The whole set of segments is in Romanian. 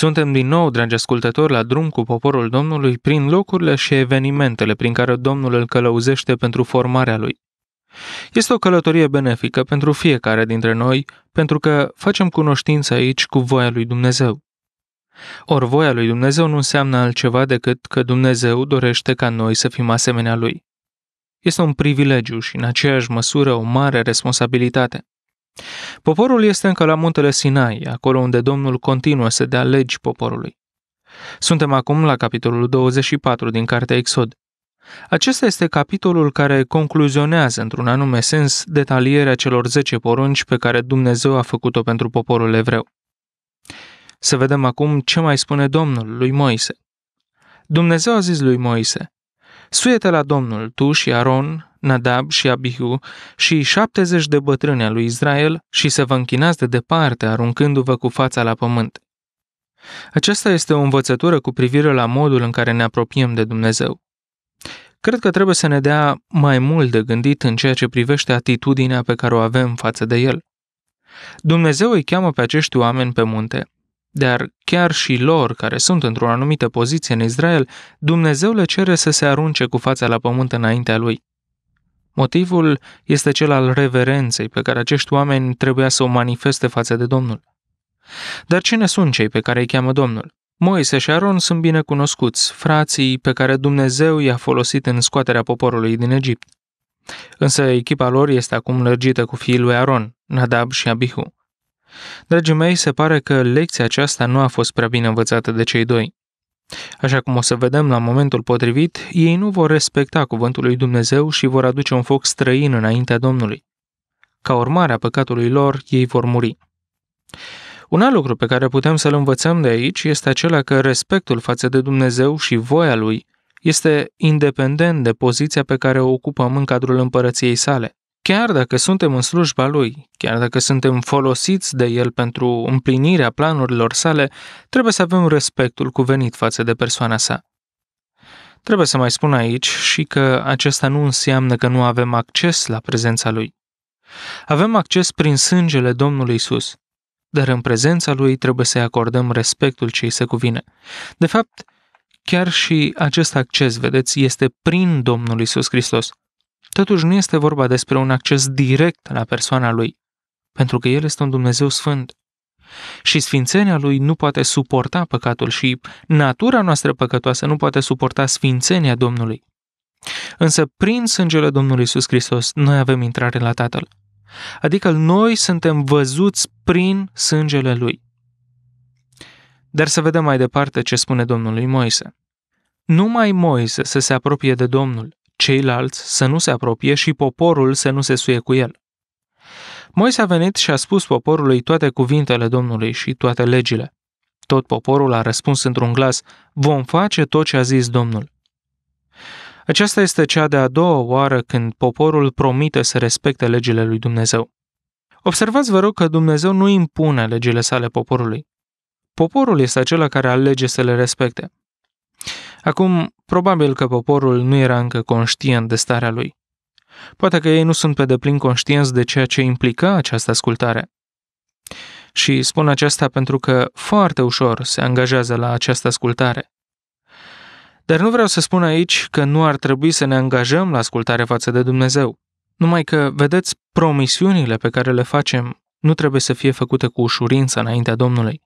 Suntem din nou, dragi ascultători, la drum cu poporul Domnului prin locurile și evenimentele prin care Domnul îl călăuzește pentru formarea lui. Este o călătorie benefică pentru fiecare dintre noi, pentru că facem cunoștință aici cu voia lui Dumnezeu. Ori voia lui Dumnezeu nu înseamnă altceva decât că Dumnezeu dorește ca noi să fim asemenea lui. Este un privilegiu și, în aceeași măsură, o mare responsabilitate. Poporul este încă la muntele Sinai, acolo unde Domnul continuă să dea legi poporului. Suntem acum la capitolul 24 din Cartea Exod. Acesta este capitolul care concluzionează într-un anume sens detalierea celor 10 porunci pe care Dumnezeu a făcut-o pentru poporul evreu. Să vedem acum ce mai spune Domnul lui Moise. Dumnezeu a zis lui Moise, Suiete la Domnul, tu și Aron, Nadab și Abihu, și 70 de bătrâni al lui Israel și să vă închinați de departe, aruncându-vă cu fața la pământ. Aceasta este o învățătură cu privire la modul în care ne apropiem de Dumnezeu. Cred că trebuie să ne dea mai mult de gândit în ceea ce privește atitudinea pe care o avem față de El. Dumnezeu îi cheamă pe acești oameni pe munte, dar chiar și lor, care sunt într-o anumită poziție în Israel, Dumnezeu le cere să se arunce cu fața la pământ înaintea lui. Motivul este cel al reverenței pe care acești oameni trebuia să o manifeste față de Domnul. Dar cine sunt cei pe care îi cheamă Domnul? Moise și Aron sunt bine cunoscuți, frații pe care Dumnezeu i-a folosit în scoaterea poporului din Egipt. Însă echipa lor este acum lărgită cu fiii lui Aron, Nadab și Abihu. Dragii mei, se pare că lecția aceasta nu a fost prea bine învățată de cei doi. Așa cum o să vedem la momentul potrivit, ei nu vor respecta cuvântul lui Dumnezeu și vor aduce un foc străin înaintea Domnului. Ca urmare a păcatului lor, ei vor muri. Un alt lucru pe care putem să-l învățăm de aici este acela că respectul față de Dumnezeu și voia lui este independent de poziția pe care o ocupăm în cadrul împărăției sale. Chiar dacă suntem în slujba Lui, chiar dacă suntem folosiți de El pentru împlinirea planurilor sale, trebuie să avem respectul cuvenit față de persoana sa. Trebuie să mai spun aici și că acesta nu înseamnă că nu avem acces la prezența Lui. Avem acces prin sângele Domnului Isus, dar în prezența Lui trebuie să-i acordăm respectul ce îi se cuvine. De fapt, chiar și acest acces, vedeți, este prin Domnul Isus Hristos. Totuși nu este vorba despre un acces direct la persoana lui, pentru că el este un Dumnezeu sfânt. Și sfințenia lui nu poate suporta păcatul și natura noastră păcătoasă nu poate suporta sfințenia Domnului. Însă prin sângele Domnului Iisus Hristos noi avem intrare la Tatăl. Adică noi suntem văzuți prin sângele Lui. Dar să vedem mai departe ce spune Domnului Moise. Numai Moise să se apropie de Domnul, ceilalți să nu se apropie și poporul să nu se suie cu el. Moise a venit și a spus poporului toate cuvintele Domnului și toate legile. Tot poporul a răspuns într-un glas, vom face tot ce a zis Domnul. Aceasta este cea de-a doua oară când poporul promite să respecte legile lui Dumnezeu. Observați, vă rog, că Dumnezeu nu impune legile sale poporului. Poporul este acela care alege să le respecte. Acum, probabil că poporul nu era încă conștient de starea lui. Poate că ei nu sunt pe deplin conștienți de ceea ce implica această ascultare. Și spun aceasta pentru că foarte ușor se angajează la această ascultare. Dar nu vreau să spun aici că nu ar trebui să ne angajăm la ascultare față de Dumnezeu. Numai că, vedeți, promisiunile pe care le facem nu trebuie să fie făcute cu ușurință înaintea Domnului.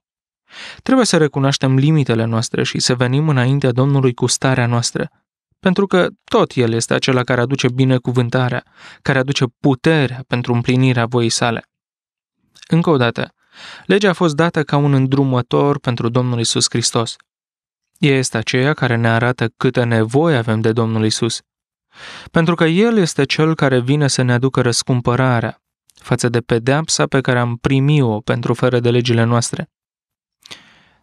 Trebuie să recunoaștem limitele noastre și să venim înaintea Domnului cu starea noastră, pentru că tot El este acela care aduce binecuvântarea, care aduce puterea pentru împlinirea voii sale. Încă o dată, legea a fost dată ca un îndrumător pentru Domnul Isus Hristos. Ea este aceea care ne arată câtă nevoie avem de Domnul Isus, pentru că El este Cel care vine să ne aducă răscumpărarea față de pedeapsa pe care am primit-o pentru fără de legile noastre.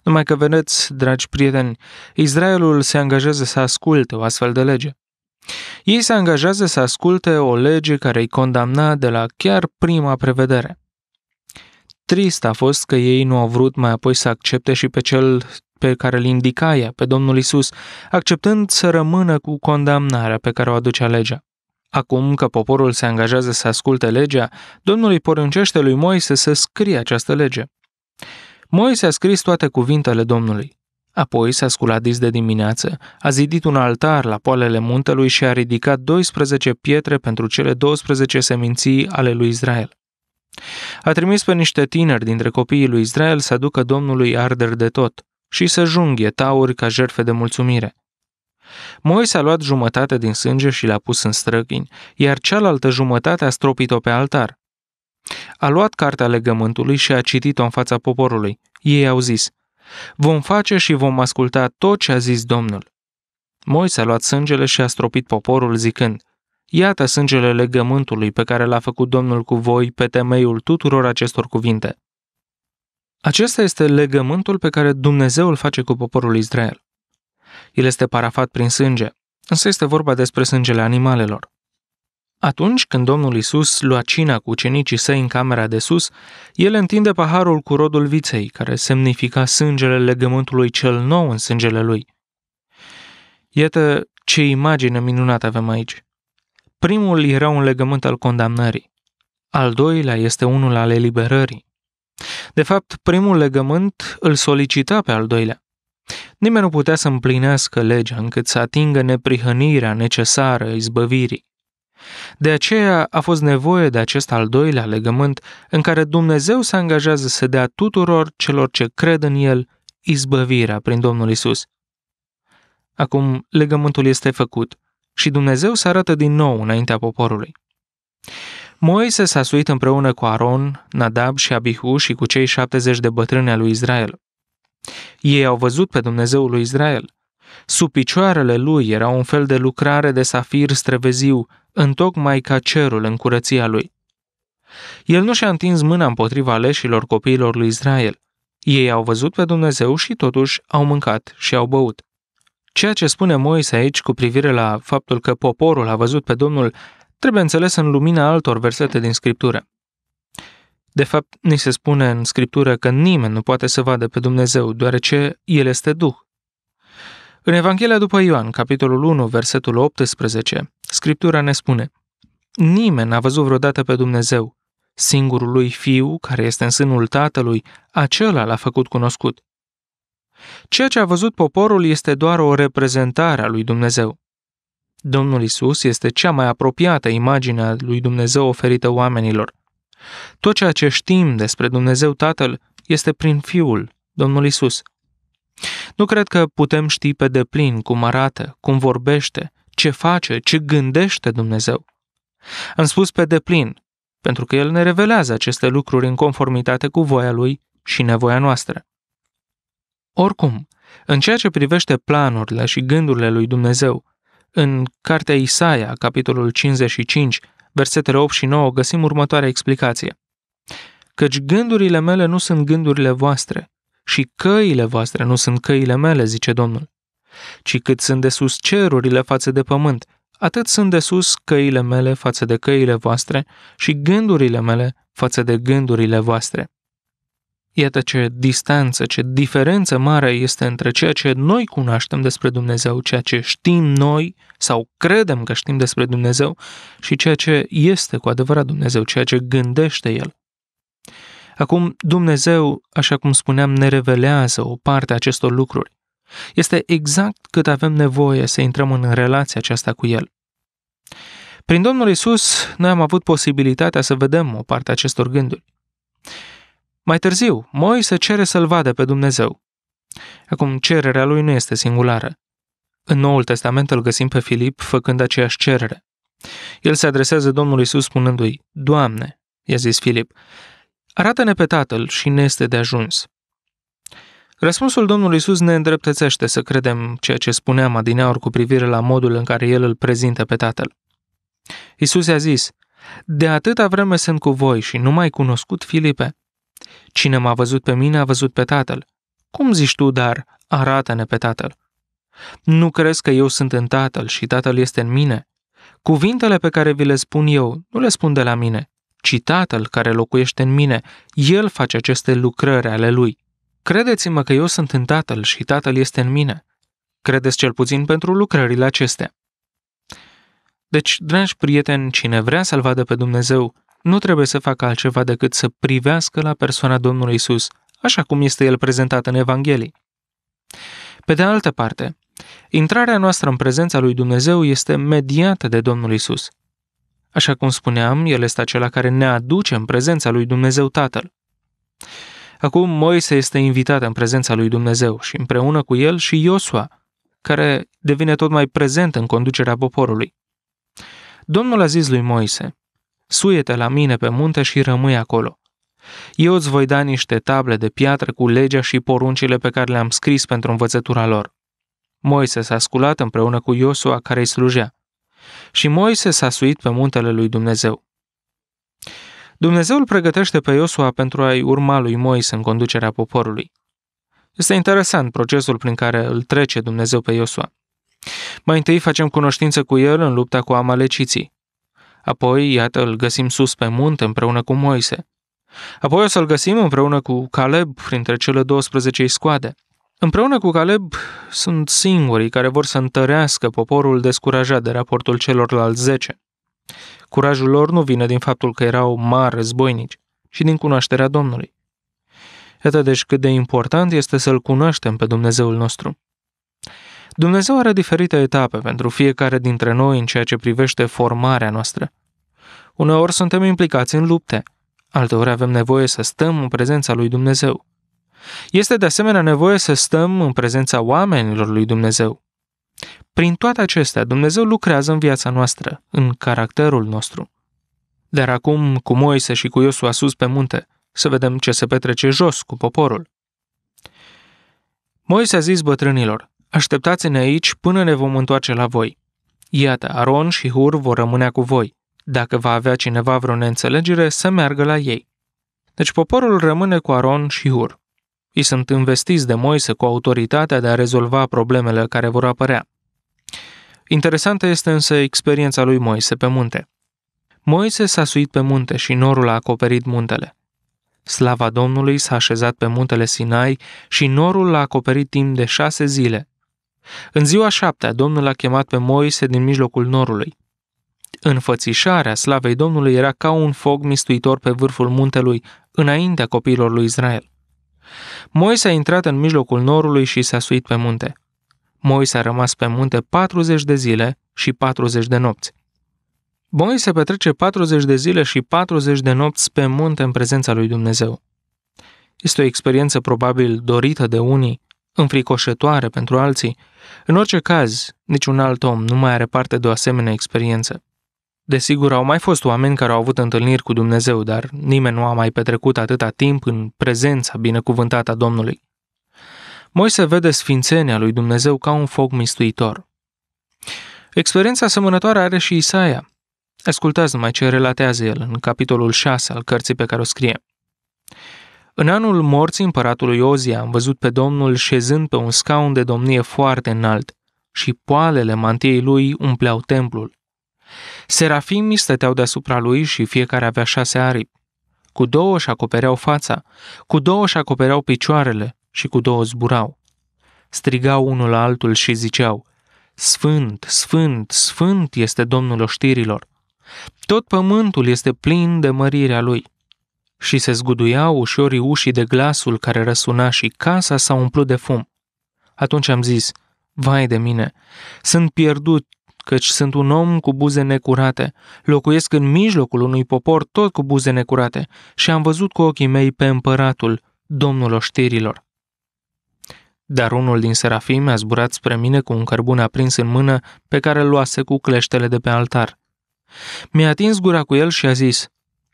Numai că vedeți, dragi prieteni, Israelul se angajează să asculte o astfel de lege. Ei se angajează să asculte o lege care îi condamna de la chiar prima prevedere. Trist a fost că ei nu au vrut mai apoi să accepte și pe cel pe care îl indica ea, pe Domnul Isus, acceptând să rămână cu condamnarea pe care o aducea legea. Acum că poporul se angajează să asculte legea, Domnul îi poruncește lui Moise să scrie această lege. Moise a scris toate cuvintele Domnului. Apoi s-a sculat dis de dimineață, a zidit un altar la poalele muntelui și a ridicat 12 pietre pentru cele 12 seminții ale lui Israel. A trimis pe niște tineri dintre copiii lui Israel să aducă Domnului arder de tot și să junghe tauri ca jertfe de mulțumire. Moise a luat jumătate din sânge și l-a pus în străghini, iar cealaltă jumătate a stropit-o pe altar. A luat cartea legământului și a citit-o în fața poporului. Ei au zis, Vom face și vom asculta tot ce a zis Domnul. Moise a luat sângele și a stropit poporul zicând, Iată sângele legământului pe care l-a făcut Domnul cu voi pe temeiul tuturor acestor cuvinte. Acesta este legământul pe care Dumnezeu îl face cu poporul Israel. El este parafat prin sânge, însă este vorba despre sângele animalelor. Atunci când Domnul Isus lua cina cu ucenicii săi în camera de sus, el întinde paharul cu rodul viței, care semnifica sângele legământului cel nou în sângele lui. Iată ce imagine minunată avem aici. Primul era un legământ al condamnării, al doilea este unul al eliberării. De fapt, primul legământ îl solicita pe al doilea. Nimeni nu putea să împlinească legea încât să atingă neprihănirea necesară izbăvirii. De aceea a fost nevoie de acest al doilea legământ în care Dumnezeu se angajează să dea tuturor celor ce cred în El izbăvirea prin Domnul Isus. Acum legământul este făcut și Dumnezeu se arată din nou înaintea poporului. Moise s-a suit împreună cu Aron, Nadab și Abihu și cu cei șaptezeci de bătrâni al lui Israel. Ei au văzut pe Dumnezeul lui Israel. Sub picioarele lui era un fel de lucrare de safir străveziu, întocmai ca cerul în curăția lui. El nu și-a întins mâna împotriva leșilor copiilor lui Israel. Ei au văzut pe Dumnezeu și totuși au mâncat și au băut. Ceea ce spune Moise aici cu privire la faptul că poporul a văzut pe Domnul trebuie înțeles în lumina altor versete din Scriptură. De fapt, ni se spune în Scriptură că nimeni nu poate să vadă pe Dumnezeu, deoarece El este Duh. În Evanghelia după Ioan, capitolul 1, versetul 18, Scriptura ne spune, Nimeni n-a văzut vreodată pe Dumnezeu. Singurul lui Fiu, care este în sânul Tatălui, acela l-a făcut cunoscut. Ceea ce a văzut poporul este doar o reprezentare a lui Dumnezeu. Domnul Isus este cea mai apropiată imagine a lui Dumnezeu oferită oamenilor. Tot ceea ce știm despre Dumnezeu Tatăl este prin Fiul, Domnul Isus. Nu cred că putem ști pe deplin cum arată, cum vorbește, ce face, ce gândește Dumnezeu. Am spus pe deplin, pentru că El ne revelează aceste lucruri în conformitate cu voia Lui și nevoia noastră. Oricum, în ceea ce privește planurile și gândurile lui Dumnezeu, în cartea Isaia, capitolul 55, versetele 8 și 9, găsim următoarea explicație. Căci gândurile mele nu sunt gândurile voastre și căile voastre nu sunt căile mele, zice Domnul ci cât sunt de sus cerurile față de pământ, atât sunt de sus căile mele față de căile voastre și gândurile mele față de gândurile voastre. Iată ce distanță, ce diferență mare este între ceea ce noi cunoaștem despre Dumnezeu, ceea ce știm noi sau credem că știm despre Dumnezeu și ceea ce este cu adevărat Dumnezeu, ceea ce gândește El. Acum, Dumnezeu, așa cum spuneam, ne revelează o parte a acestor lucruri. Este exact cât avem nevoie să intrăm în relația aceasta cu El. Prin Domnul Isus, noi am avut posibilitatea să vedem o parte a acestor gânduri. Mai târziu, Moise cere să-L vadă pe Dumnezeu. Acum, cererea lui nu este singulară. În Noul Testament îl găsim pe Filip făcând aceeași cerere. El se adresează Domnului Isus spunându-i, Doamne, i-a zis Filip, arată-ne pe Tatăl și ne este de ajuns. Răspunsul Domnului Isus ne îndreptățește să credem ceea ce spuneam adineaur cu privire la modul în care El îl prezintă pe Tatăl. Isus i-a zis, De atâta vreme sunt cu voi și nu mai cunoscut Filipe. Cine m-a văzut pe mine a văzut pe Tatăl. Cum zici tu, dar, arată-ne pe Tatăl? Nu crezi că eu sunt în Tatăl și Tatăl este în mine? Cuvintele pe care vi le spun eu nu le spun de la mine, ci Tatăl care locuiește în mine, El face aceste lucrări ale Lui. Credeți-mă că eu sunt în Tatăl și Tatăl este în mine. Credeți cel puțin pentru lucrările acestea. Deci, dragi prieteni, cine vrea să-L vadă pe Dumnezeu, nu trebuie să facă altceva decât să privească la persoana Domnului Isus, așa cum este El prezentat în Evanghelie. Pe de altă parte, intrarea noastră în prezența lui Dumnezeu este mediată de Domnul Isus. Așa cum spuneam, El este acela care ne aduce în prezența lui Dumnezeu Tatăl. Acum Moise este invitat în prezența lui Dumnezeu și împreună cu el și Iosua, care devine tot mai prezent în conducerea poporului. Domnul a zis lui Moise, suiete la mine pe munte și rămâi acolo. Eu îți voi da niște table de piatră cu legea și poruncile pe care le-am scris pentru învățătura lor. Moise s-a sculat împreună cu Iosua care îi slujea. Și Moise s-a suit pe muntele lui Dumnezeu. Dumnezeu îl pregătește pe Iosua pentru a-i urma lui Moise în conducerea poporului. Este interesant procesul prin care îl trece Dumnezeu pe Iosua. Mai întâi facem cunoștință cu el în lupta cu amaleciții. Apoi, iată, îl găsim sus pe munte împreună cu Moise. Apoi o să-l găsim împreună cu Caleb printre cele 12 scoade. Împreună cu Caleb sunt singurii care vor să întărească poporul descurajat de raportul celorlalți zece. Curajul lor nu vine din faptul că erau mari războinici, ci din cunoașterea Domnului. Iată deci cât de important este să-L cunoaștem pe Dumnezeul nostru. Dumnezeu are diferite etape pentru fiecare dintre noi în ceea ce privește formarea noastră. Uneori suntem implicați în lupte, alteori avem nevoie să stăm în prezența lui Dumnezeu. Este de asemenea nevoie să stăm în prezența oamenilor lui Dumnezeu. Prin toate acestea, Dumnezeu lucrează în viața noastră, în caracterul nostru. Dar acum, cu Moise și cu Iosua sus pe munte, să vedem ce se petrece jos cu poporul. Moise a zis bătrânilor, așteptați-ne aici până ne vom întoarce la voi. Iată, Aron și Hur vor rămâne cu voi. Dacă va avea cineva vreo neînțelegere, să meargă la ei. Deci poporul rămâne cu Aron și Hur. Ei sunt investiți de Moise cu autoritatea de a rezolva problemele care vor apărea. Interesantă este însă experiența lui Moise pe munte. Moise s-a suit pe munte și norul a acoperit muntele. Slava Domnului s-a așezat pe muntele Sinai și norul l-a acoperit timp de șase zile. În ziua șaptea, Domnul a chemat pe Moise din mijlocul norului. Înfățișarea slavei Domnului era ca un foc mistuitor pe vârful muntelui, înaintea copiilor lui Israel. Moise a intrat în mijlocul norului și s-a suit pe munte. Moise a rămas pe munte 40 de zile și 40 de nopți. Moise petrece 40 de zile și 40 de nopți pe munte în prezența lui Dumnezeu. Este o experiență probabil dorită de unii, înfricoșătoare pentru alții. În orice caz, niciun alt om nu mai are parte de o asemenea experiență. Desigur, au mai fost oameni care au avut întâlniri cu Dumnezeu, dar nimeni nu a mai petrecut atâta timp în prezența binecuvântată a Domnului. Moise vede sfințenia lui Dumnezeu ca un foc mistuitor. Experiența asemănătoare are și Isaia. Ascultați numai ce relatează el în capitolul 6 al cărții pe care o scrie. În anul morții împăratului Ozia am văzut pe Domnul șezând pe un scaun de domnie foarte înalt și poalele mantiei lui umpleau templul. Serafimii stăteau deasupra lui și fiecare avea șase aripi. Cu două își acopereau fața, cu două își acopereau picioarele și cu două zburau. Strigau unul la altul și ziceau, Sfânt, Sfânt, Sfânt este Domnul oștirilor. Tot pământul este plin de mărirea lui. Și se zguduiau ușorii ușii de glasul care răsuna și casa s-a umplut de fum. Atunci am zis, vai de mine, sunt pierdut, căci sunt un om cu buze necurate, locuiesc în mijlocul unui popor tot cu buze necurate și am văzut cu ochii mei pe împăratul, domnul oștirilor. Dar unul din serafim a zburat spre mine cu un cărbun aprins în mână pe care îl luase cu cleștele de pe altar. Mi-a atins gura cu el și a zis,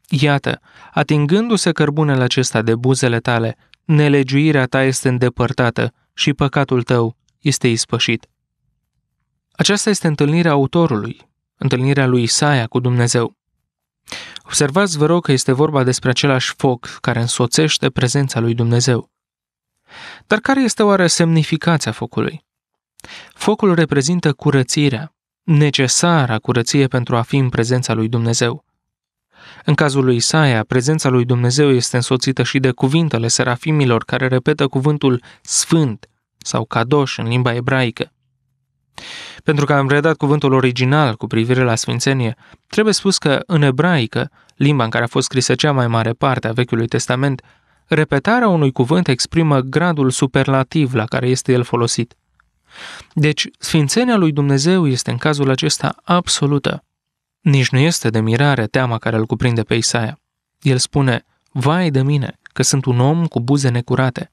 Iată, atingându-se cărbunele acesta de buzele tale, nelegiuirea ta este îndepărtată și păcatul tău este ispășit. Aceasta este întâlnirea autorului, întâlnirea lui Isaia cu Dumnezeu. Observați, vă rog, că este vorba despre același foc care însoțește prezența lui Dumnezeu. Dar care este oare semnificația focului? Focul reprezintă curățirea, necesara curăție pentru a fi în prezența lui Dumnezeu. În cazul lui Isaia, prezența lui Dumnezeu este însoțită și de cuvintele serafimilor care repetă cuvântul sfânt sau cadoș în limba ebraică. Pentru că am redat cuvântul original cu privire la sfințenie, trebuie spus că în ebraică, limba în care a fost scrisă cea mai mare parte a Vechiului Testament, repetarea unui cuvânt exprimă gradul superlativ la care este el folosit. Deci, sfințenia lui Dumnezeu este în cazul acesta absolută. Nici nu este de mirare teama care îl cuprinde pe Isaia. El spune, vai de mine, că sunt un om cu buze necurate.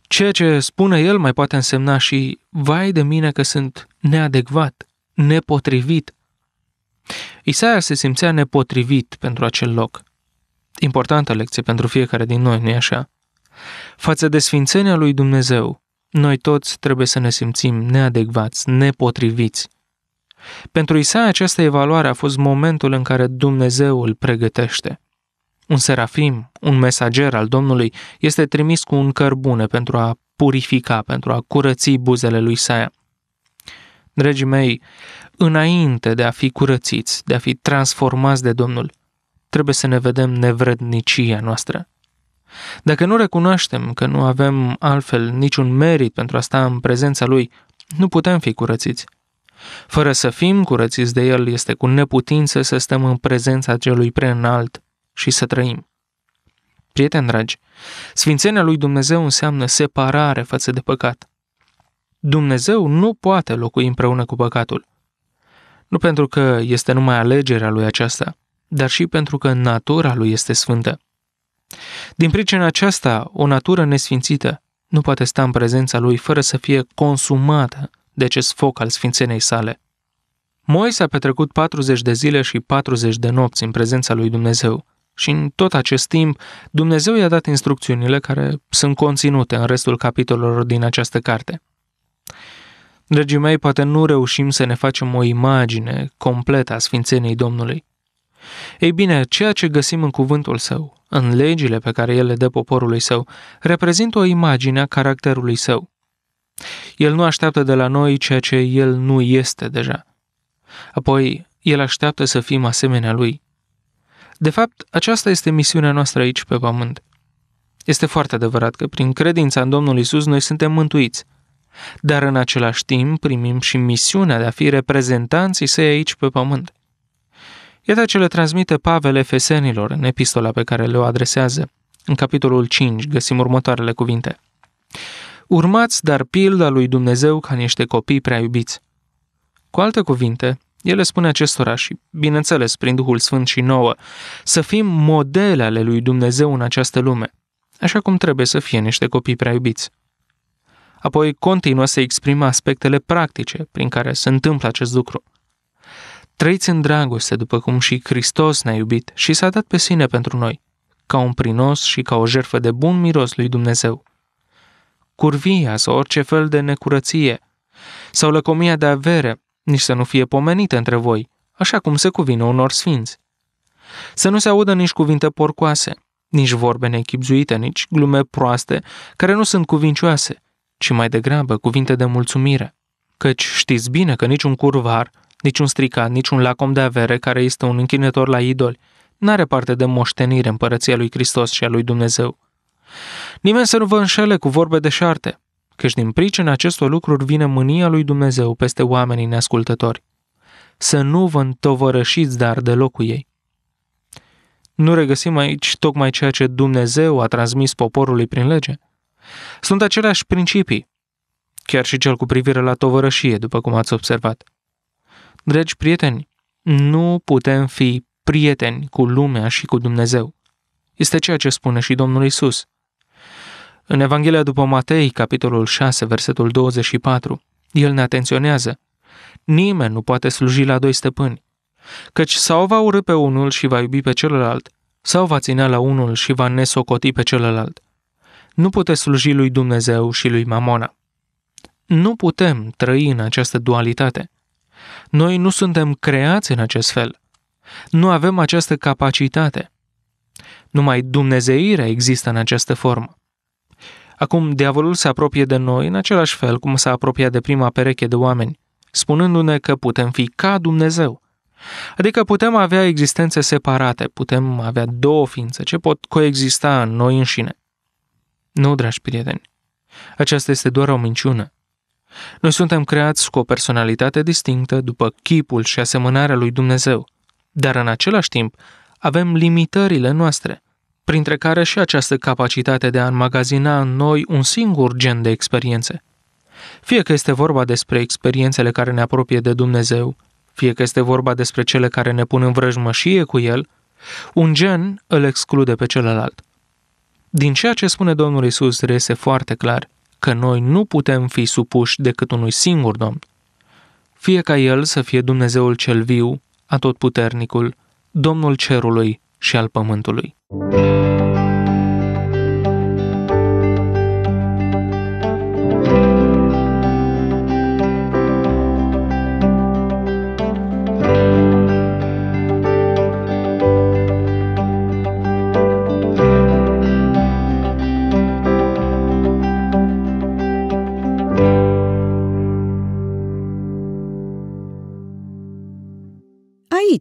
Ceea ce spune el mai poate însemna și, vai de mine că sunt neadecvat, nepotrivit. Isaia se simțea nepotrivit pentru acel loc – Importantă lecție pentru fiecare din noi, nu-i așa? Față de sfințenia lui Dumnezeu, noi toți trebuie să ne simțim neadecvați, nepotriviți. Pentru Isaia această evaluare a fost momentul în care Dumnezeu îl pregătește. Un serafim, un mesager al Domnului, este trimis cu un cărbune pentru a purifica, pentru a curăți buzele lui Isaia. Dragii mei, înainte de a fi curățiți, de a fi transformați de Domnul, trebuie să ne vedem nevrednicia noastră. Dacă nu recunoaștem că nu avem altfel niciun merit pentru a sta în prezența Lui, nu putem fi curățiți. Fără să fim curățiți de El, este cu neputință să stăm în prezența celui preînalt și să trăim. Prieteni dragi, sfințenia lui Dumnezeu înseamnă separare față de păcat. Dumnezeu nu poate locui împreună cu păcatul. Nu pentru că este numai alegerea lui aceasta, dar și pentru că natura lui este sfântă. Din pricina aceasta, o natură nesfințită nu poate sta în prezența lui fără să fie consumată de acest foc al sfințenei sale. Moise a petrecut 40 de zile și 40 de nopți în prezența lui Dumnezeu și în tot acest timp Dumnezeu i-a dat instrucțiunile care sunt conținute în restul capitolelor din această carte. Dragii mei, poate nu reușim să ne facem o imagine completă a Sfințeniei Domnului. Ei bine, ceea ce găsim în cuvântul său, în legile pe care el le dă poporului său, reprezintă o imagine a caracterului său. El nu așteaptă de la noi ceea ce el nu este deja. Apoi, el așteaptă să fim asemenea lui. De fapt, aceasta este misiunea noastră aici pe pământ. Este foarte adevărat că prin credința în Domnul Isus noi suntem mântuiți, dar în același timp primim și misiunea de a fi reprezentanții săi aici pe pământ. Iată ce le transmite Pavel Efesenilor în epistola pe care le-o adresează. În capitolul 5 găsim următoarele cuvinte. Urmați dar pilda lui Dumnezeu ca niște copii prea iubiți. Cu alte cuvinte, el le spune acestora și, bineînțeles, prin Duhul Sfânt și nouă, să fim modele ale lui Dumnezeu în această lume, așa cum trebuie să fie niște copii prea iubiți. Apoi continuă să exprime aspectele practice prin care se întâmplă acest lucru – Trăiți în dragoste, după cum și Hristos ne-a iubit și s-a dat pe sine pentru noi, ca un prinos și ca o jertfă de bun miros lui Dumnezeu. Curvia sau orice fel de necurăție sau lăcomia de avere nici să nu fie pomenită între voi, așa cum se cuvine unor sfinți. Să nu se audă nici cuvinte porcoase, nici vorbe neechipzuite, nici glume proaste, care nu sunt cuvincioase, ci mai degrabă cuvinte de mulțumire. Căci știți bine că niciun curvar Niciun stricat, niciun lacom de avere care este un închinător la idoli, n-are parte de moștenire împărăția lui Hristos și a lui Dumnezeu. Nimeni să nu vă înșele cu vorbe deșarte, căci din pricina acestor lucruri vine mânia lui Dumnezeu peste oamenii neascultători. Să nu vă întovărășiți dar deloc cu ei. Nu regăsim aici tocmai ceea ce Dumnezeu a transmis poporului prin lege. Sunt aceleași principii, chiar și cel cu privire la tovărășie, după cum ați observat. Dragi prieteni, nu putem fi prieteni cu lumea și cu Dumnezeu. Este ceea ce spune și Domnul Isus. În Evanghelia după Matei, capitolul 6, versetul 24, el ne atenționează. Nimeni nu poate sluji la doi stăpâni, căci sau va urâ pe unul și va iubi pe celălalt, sau va ține la unul și va nesocoti pe celălalt. Nu puteți sluji lui Dumnezeu și lui Mamona. Nu putem trăi în această dualitate – noi nu suntem creați în acest fel. Nu avem această capacitate. Numai dumnezeirea există în această formă. Acum, diavolul se apropie de noi în același fel cum s-a apropiat de prima pereche de oameni, spunându-ne că putem fi ca Dumnezeu. Adică putem avea existențe separate, putem avea două ființe ce pot coexista în noi înșine. Nu, dragi prieteni, aceasta este doar o minciună. Noi suntem creați cu o personalitate distinctă după chipul și asemănarea lui Dumnezeu, dar în același timp avem limitările noastre, printre care și această capacitate de a înmagazina în noi un singur gen de experiențe. Fie că este vorba despre experiențele care ne apropie de Dumnezeu, fie că este vorba despre cele care ne pun în vrăjmășie cu El, un gen îl exclude pe celălalt. Din ceea ce spune Domnul Isus reiese foarte clar – că noi nu putem fi supuși decât unui singur Domn. Fie ca El să fie Dumnezeul cel viu, atotputernicul, Domnul cerului și al pământului. Muzica